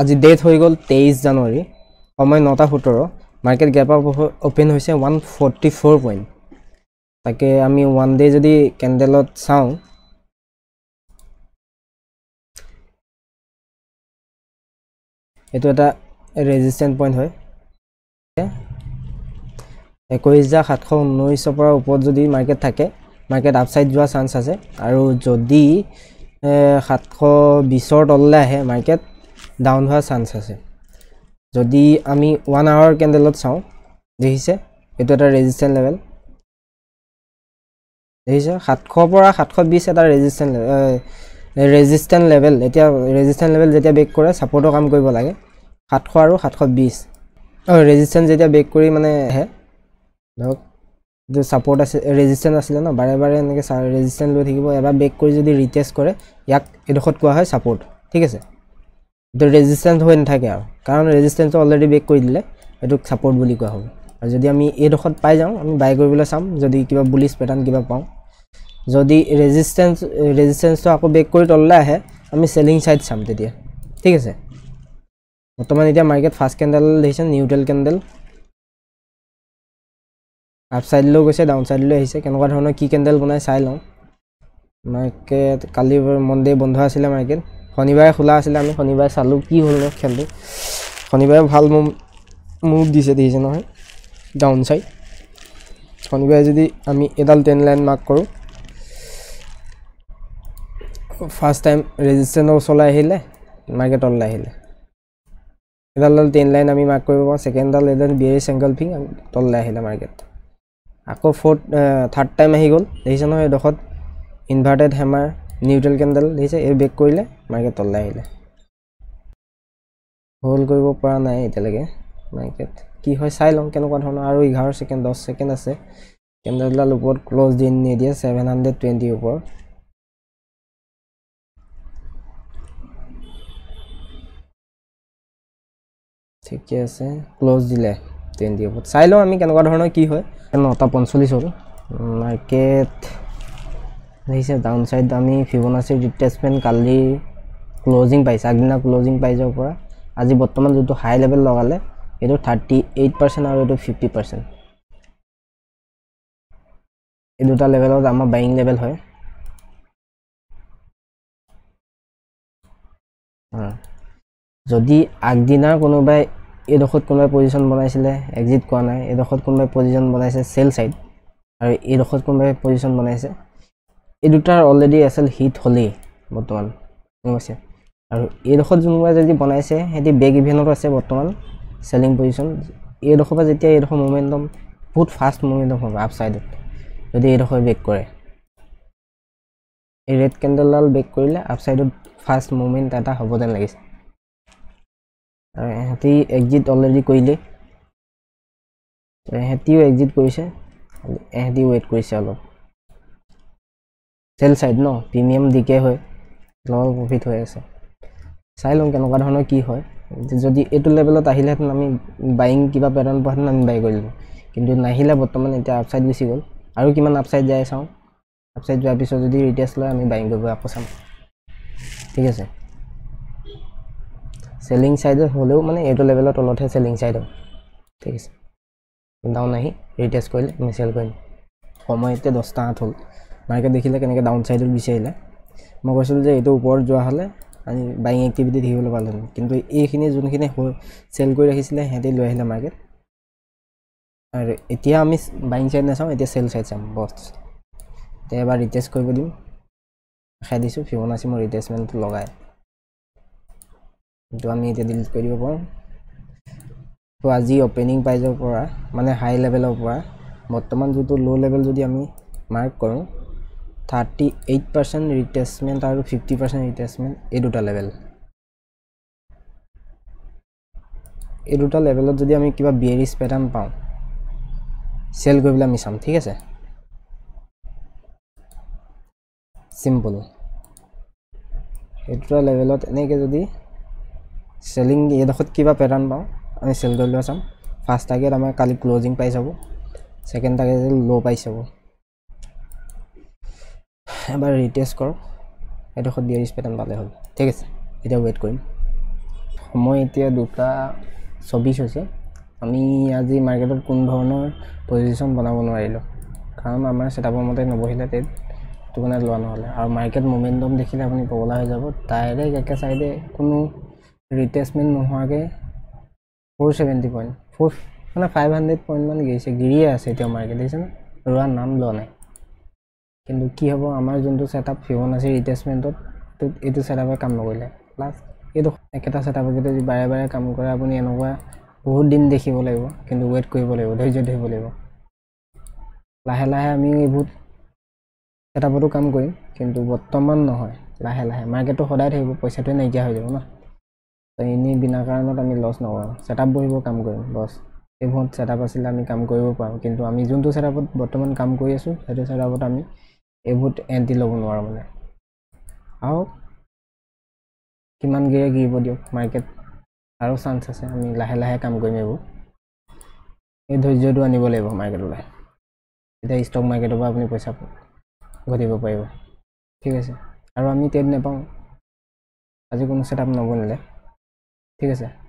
আজি ডেট হৈ গ'ল তেইছ জানুৱাৰী সময় নটা সোতৰ মাৰ্কেট গেপ আপ অ'পেন হৈছে ওৱান ফৰ্টি ফ'ৰ পইণ্ট তাকে আমি ওৱান ডে যদি কেণ্ডেলত চাওঁ এইটো এটা ৰেজিষ্টেণ্ট পইণ্ট হয় একৈছ হাজাৰ সাতশ ঊনৈছৰ পৰা ওপৰত যদি মাৰ্কেট থাকে মাৰ্কেট আপচাইড যোৱা চান্স আছে আৰু যদি সাতশ বিছৰ তললৈ আহে মাৰ্কেট ডাউন হোৱা চান্স আছে যদি আমি ওৱান আৱাৰ কেণ্ডেলত চাওঁ দেখিছে এইটো এটা ৰেজিষ্টেণ্ট লেভেল দেখিছে সাতশৰ পৰা সাতশ বিছ এটা ৰেজিষ্টেণ্ট ৰেজিষ্টেণ্ট লেভেল এতিয়া ৰেজিষ্টেণ্ট লেভেল যেতিয়া বেক কৰে ছাপৰ্টৰ কাম কৰিব লাগে সাতশ আৰু সাতশ বিছ অঁ ৰেজিষ্টেণ্ট যেতিয়া বেক কৰি মানে আহে ধৰক যিটো ছাপৰ্ট আছে ৰেজিষ্টেণ্ট আছিলে ন বাৰে বাৰে এনেকৈ ৰেজিষ্টেণ্ট লৈ থাকিব এবাৰ বেক কৰি যদি ৰিটেষ্ট কৰে ইয়াক এডোখৰত কোৱা হয় ছাপৰ্ট ঠিক আছে এইটো ৰেজিষ্টেঞ্চ হৈ নাথাকে আৰু কাৰণ ৰেজিষ্টেঞ্চ অলৰেডি বেক কৰি দিলে সেইটোক ছাপৰ্ট বুলি কোৱা হ'ব আৰু যদি আমি এইডোখৰত পাই যাওঁ আমি বাই কৰিবলৈ চাম যদি কিবা বুলিচ পেটাৰ্ণ কিবা পাওঁ যদি ৰেজিষ্টেঞ্চ ৰেজিষ্টেঞ্চটো আকৌ বেক কৰি তললৈ আহে আমি চেলিং চাইড চাম তেতিয়া ঠিক আছে বৰ্তমান এতিয়া মাৰ্কেট ফাৰ্ষ্ট কেণ্ডেল দেখিছে নিউট্ৰেল কেণ্ডেল আপ চাইডলৈও গৈছে ডাউন চাইডলৈ আহিছে কেনেকুৱা ধৰণৰ কি কেণ্ডেল বনাই চাই লওঁ মাৰ্কেট কালি মণ্ডে বন্ধ আছিলে মাৰ্কেট শনিবাৰে খোলা আছিলে আমি শনিবাৰে চালোঁ কি হ'ল নহয় খেলটো শনিবাৰে ভাল মোৰ মুভ দিছে দেখিছে নহয় ডাউন চাইড শনিবাৰে যদি আমি এডাল টেন লাইন মাৰ্ক কৰোঁ ফাৰ্ষ্ট টাইম ৰেজিষ্টেণ্টৰ ওচৰলৈ আহিলে মাৰ্কেটলৈ আহিলে এডাল টেন লাইন আমি মাৰ্ক কৰিব পাৰোঁ ছেকেণ্ডডাল এডাল বিয়েৰি চেংগল ফিং আমি তললৈ আহিলে মাৰ্কেট আকৌ ফ'ৰ্থ থাৰ্ড টাইম আহি গ'ল দেখিছে নহয় এডোখৰত ইনভাৰ্টেড হেমাৰ নিউট্ৰেল কেণ্ডেল দিছে এই বেক কৰিলে মাৰ্কেট তললৈ আহিলে হ'ল কৰিব পৰা নাই এতিয়ালৈকে মাৰ্কেট কি হয় চাই লওঁ কেনেকুৱা ধৰণৰ আৰু এঘাৰ ছেকেণ্ড দহ ছেকেণ্ড আছে কেণ্ডেলডাল ওপৰত ক্ল'জ দিন নিদিয়ে ছেভেন হাণ্ড্ৰেড টুৱেণ্টিৰ ওপৰত ঠিকে আছে ক্ল'জ দিলে টুৱেণ্টি ওপৰত চাই লওঁ আমি কেনেকুৱা ধৰণৰ কি হয় নটা পঞ্চল্লিছ হ'ল মাৰ্কেট দেখিছে ডাউন চাইড আমি ফিবনাচি ৰিট্ৰেচমেণ্ট কালি ক্লজিং পাইছে আগদিনা ক্লজিং পাই যাব পৰা আজি বৰ্তমান যিটো হাই লেভেল লগালে এইটো থাৰ্টি এইট পাৰ্চেণ্ট আৰু এইটো ফিফটি পাৰ্চেণ্ট এই দুটা লেভেলত আমাৰ বাইং লেভেল হয় যদি আগদিনাৰ কোনোবাই এইডোখৰত কোনোবাই পজিশ্যন বনাইছিলে এক্সিট কৰা নাই এইডোখৰত কোনোবাই পজিশ্যন বনাইছে চেল চাইড আৰু এইডোখৰত কোনোবাই পজিশ্যন বনাইছে এই দুটাৰ অলৰেডি আচল হিট হ'লেই বৰ্তমান আছে আৰু এইডোখৰ যোনবোৰে যদি বনাইছে সিহঁতি বেগ ইভেণ্টত আছে বৰ্তমান চেলিং পজিশ্যন এইডোখৰ পৰা যেতিয়া এইডোখৰ মোমেণ্টম বহুত ফাষ্ট মোমেণ্টম হ'ব আপ ছাইডত যদি এইডোখৰ বেক কৰে এই ৰেড কেণ্ডেলডাল বেক কৰিলে আপ ছাইডত ফাষ্ট মুভমেণ্ট এটা হ'ব যেন লাগিছে আৰু ইহঁতি এক্জিট অলৰেডি কৰিলে ইহঁতিও এক্জিট কৰিছে ইহঁতি ৱেইট কৰিছে অলপ চেল চাইড ন প্ৰিমিয়াম ডিকে হয় লগৰ প্ৰফিট হৈ আছে চাই লওঁ কেনেকুৱা ধৰণৰ কি হয় যদি এইটো লেভেলত আহিলেহেঁতেন আমি বাইং কিবা পেটাৰ্ণ পোৱাহেঁতেন আমি বাই কৰিলোঁ কিন্তু নাহিলে বৰ্তমান এতিয়া আপচাইড গুচি গ'ল আৰু কিমান আপচাইড যায় চাওঁ আপচাইড যোৱাৰ পিছত যদি ৰিটেচ লয় আমি বাইং কৰিব আকৌ চাম ঠিক আছে চেলিং চাইডত হ'লেও মানে এইটো লেভেলৰ তলতহে চেলিং চাইড হ'ব ঠিক আছে ডাউন আহি ৰিটেচ কৰিলে আমি চেল কৰিম সময় এতিয়া দহটা আঠ হ'ল মাৰ্কেট দেখিলে কেনেকৈ ডাউন চাইডত বিচাৰিলে মই কৈছিলোঁ যে এইটো ওপৰত যোৱা হ'লে আমি বাইং এক্টিভিটি দেখিবলৈ পালোঁ কিন্তু এইখিনি যোনখিনি চেল কৰি ৰাখিছিলে সিহঁতি লৈ আহিলে মাৰ্কেট আৰু এতিয়া আমি বাইং চাইড নাচাওঁ এতিয়া চেল চাইড চাম বছ এতিয়া এবাৰ ৰিটেচ কৰিব দিম আশা দিছোঁ ফিমন আছে মোৰ ৰিটেচমেণ্টটো লগাই এইটো আমি এতিয়া ডিলিট কৰি দিব পাৰোঁ ত' আজি অ'পেনিং প্ৰাইজৰ পৰা মানে হাই লেভেলৰ পৰা বৰ্তমান যোনটো ল' লেভেল যদি আমি মাৰ্ক কৰোঁ থাৰ্টি এইট পাৰ্চেণ্ট ৰিটেচমেণ্ট আৰু ফিফটি পাৰ্চেণ্ট ৰিটেচমেণ্ট এই দুটা লেভেল এই দুটা লেভেলত যদি আমি কিবা বিয়েৰিছ পেটাৰ্ণ পাওঁ চেল কৰিবলৈ আমি চাম ঠিক আছে চিম্পল এই দুটা লেভেলত এনেকৈ যদি চেলিং এইডোখৰত কিবা পেটাৰ্ণ পাওঁ আমি চেল কৰিবলৈ চাম ফাৰ্ষ্ট টাৰ্গেট আমাৰ কালি ক্ল'জিং পাই যাব ছেকেণ্ড টাৰ্গেট ল' পাই যাব এবাৰ ৰিটেষ্ট কৰক এডোখৰ ডি আৰ পেটাৰ্ণ পালে হ'ল ঠিক আছে এতিয়া ৱেইট কৰিম সময় এতিয়া দুটা চৌবিছ হৈছে আমি আজি মাৰ্কেটত কোনো ধৰণৰ পজিশ্যন বনাব নোৱাৰিলোঁ কাৰণ আমাৰ চেটআপৰ মতে নবহিলে টেট সেইটো কাৰণে লোৱা নহ'লে আৰু মাৰ্কেট মোমেণ্টম দেখিলে আপুনি পগলা হৈ যাব ডাইৰেক্ট একে চাইডে কোনো ৰিটেচমেণ্ট নোহোৱাকৈ ফ'ৰ চেভেণ্টি পইণ্ট ফ'ৰ মানে ফাইভ হাণ্ড্ৰেড পইণ্টমান গিৰিছে গিৰিয়ে আছে এতিয়া মাৰ্কেট দেখিছেনে ৰোৱাৰ নাম লোৱা নাই কিন্তু কি হ'ব আমাৰ যোনটো চেটআপ ফিউন আছে ৰিটেচমেণ্টত এইটো চেটআপে কাম নকৰিলে প্লাছ এইটো একেটা চেটআপকে যদি বাৰে বাৰে কাম কৰে আপুনি এনেকুৱা বহুত দিন দেখিব লাগিব কিন্তু ৱেইট কৰিব লাগিব ধৈৰ্য ধৰিব লাগিব লাহে লাহে আমি এইবোৰ চেটআপতো কাম কৰিম কিন্তু বৰ্তমান নহয় লাহে লাহে মাৰ্কেটটো সদায় থাকিব পইচাটোৱে নাইকিয়া হৈ যাব ন এনেই বিনা কাৰণত আমি লছ নকৰোঁ চেটআপ বহিব কাম কৰিম লছ এইবোৰত চেটআপ আছিলে আমি কাম কৰিব পাৰোঁ কিন্তু আমি যোনটো চেটআপত বৰ্তমান কাম কৰি আছোঁ সেইটো চেটআপত আমি এইবোৰ এণ্টি ল'ব নোৱাৰোঁ মানে আৰু কিমান গিৰে গিৰিব দিয়ক মাৰ্কেট আৰু চান্স আছে আমি লাহে লাহে কাম কৰিম এইবোৰ এই ধৈৰ্যটো আনিব লাগিব মাৰ্কেটলৈ এতিয়া ষ্টক মাৰ্কেটৰ পৰা আপুনি পইচা ঘটিব পাৰিব ঠিক আছে আৰু আমি টেড নাপাওঁ আজি কোনো চেটআপ নবনিলে ঠিক আছে